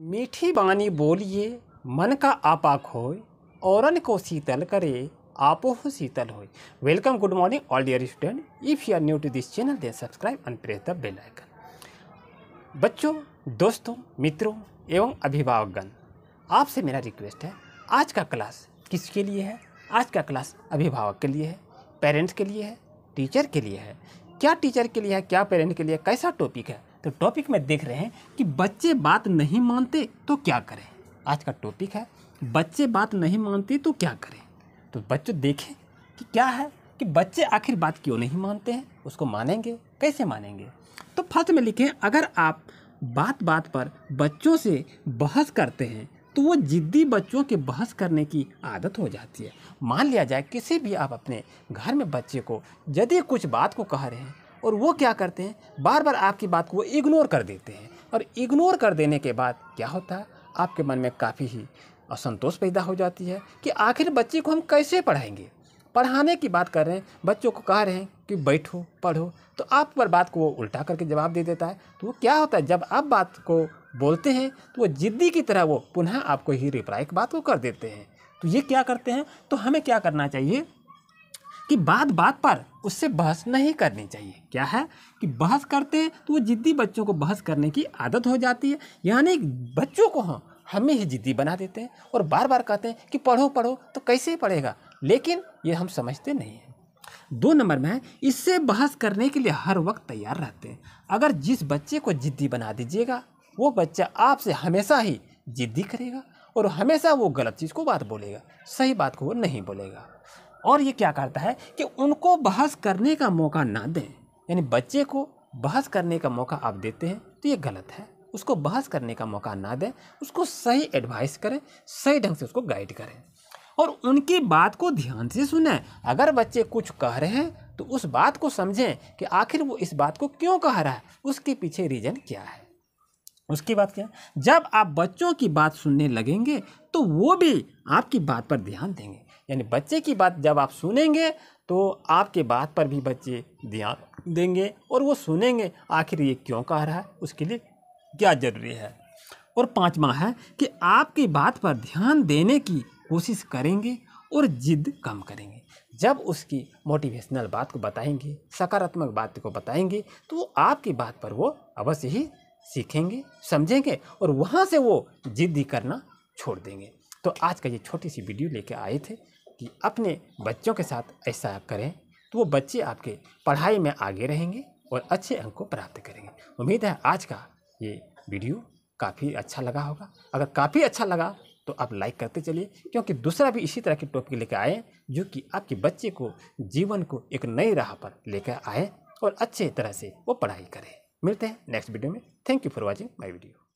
मीठी बानी बोलिए मन का आपा खोए औरन को शीतल करे हो शीतल होए welcome good morning all dear student if you are new to this channel then subscribe and press the bell icon बच्चों दोस्तों मित्रों एवं अभिभावकगण आपसे मेरा रिक्वेस्ट है आज का क्लास किसके लिए है आज का क्लास अभिभावक के लिए है पेरेंट्स के लिए है टीचर के लिए है क्या टीचर के लिए है क्या पेरेंट के लिए कैसा टॉपिक है तो टॉपिक में देख रहे हैं कि बच्चे बात नहीं मानते तो क्या करें आज का टॉपिक है बच्चे बात नहीं मानते तो क्या करें तो बच्चों देखें कि क्या है कि बच्चे आखिर बात क्यों नहीं मानते हैं उसको मानेंगे कैसे मानेंगे तो फर्स्ट में लिखें अगर आप बात बात पर बच्चों से बहस करते हैं तो वो ज़िद्दी बच्चों के बहस करने की आदत हो जाती है मान लिया जाए किसी भी आप अपने घर में बच्चे को यदि कुछ बात को कह रहे हैं और वो क्या करते हैं बार बार आपकी बात को वो इग्नोर कर देते हैं और इग्नोर कर देने के बाद क्या होता है आपके मन में काफ़ी ही असंतोष पैदा हो जाती है कि आखिर बच्चे को हम कैसे पढ़ाएंगे पढ़ाने की बात कर रहे हैं बच्चों को कह रहे हैं कि बैठो पढ़ो तो आप पर बात को वो उल्टा करके जवाब दे देता है तो वो क्या होता है जब आप बात को बोलते हैं तो वो ज़िद्दी की तरह वो पुनः आपको ही रिप्लाई बात को कर देते हैं तो ये क्या करते हैं तो हमें क्या करना चाहिए कि बात बात पर उससे बहस नहीं करनी चाहिए क्या है कि बहस करते हैं तो वो ज़िद्दी बच्चों को बहस करने की आदत हो जाती है यानी बच्चों को हम हाँ, हमें ही ज़िद्दी बना देते हैं और बार बार कहते हैं कि पढ़ो पढ़ो तो कैसे पढ़ेगा लेकिन ये हम समझते नहीं हैं दो नंबर में है इससे बहस करने के लिए हर वक्त तैयार रहते हैं अगर जिस बच्चे को ज़िद्दी बना दीजिएगा वो बच्चा आपसे हमेशा ही ज़िद्दी करेगा और हमेशा वो गलत चीज़ को बात बोलेगा सही बात को वो नहीं बोलेगा और ये क्या करता है कि उनको बहस करने का मौका ना दें यानी बच्चे को बहस करने का मौका आप देते हैं तो ये गलत है उसको बहस करने का मौका ना दें उसको सही एडवाइस करें सही ढंग से उसको गाइड करें और उनकी बात को ध्यान से सुने अगर बच्चे कुछ कह रहे हैं तो उस बात को समझें कि आखिर वो इस बात को क्यों कह रहा है उसके पीछे रीज़न क्या है उसकी बात क्या है जब आप बच्चों की बात सुनने लगेंगे तो वो भी आपकी बात पर ध्यान देंगे यानी बच्चे की बात जब आप सुनेंगे तो आपके बात पर भी बच्चे ध्यान देंगे और वो सुनेंगे आखिर ये क्यों कह रहा है उसके लिए क्या ज़रूरी है और पांचवा है कि आपकी बात पर ध्यान देने की कोशिश करेंगे और जिद कम करेंगे जब उसकी मोटिवेशनल बात को बताएंगे सकारात्मक बात को बताएंगे तो वो आपकी बात पर वो अवश्य ही सीखेंगे समझेंगे और वहाँ से वो जिद्दी करना छोड़ देंगे तो आज का ये छोटी सी वीडियो लेके आए थे कि अपने बच्चों के साथ ऐसा करें तो वो बच्चे आपके पढ़ाई में आगे रहेंगे और अच्छे अंक को प्राप्त करेंगे उम्मीद है आज का ये वीडियो काफ़ी अच्छा लगा होगा अगर काफ़ी अच्छा लगा तो आप लाइक करते चलिए क्योंकि दूसरा भी इसी तरह के टॉपिक लेकर आए जो कि आपके बच्चे को जीवन को एक नई राह पर लेकर आए और अच्छे तरह से वो पढ़ाई करें मिलते हैं नेक्स्ट वीडियो में thank you for watching my video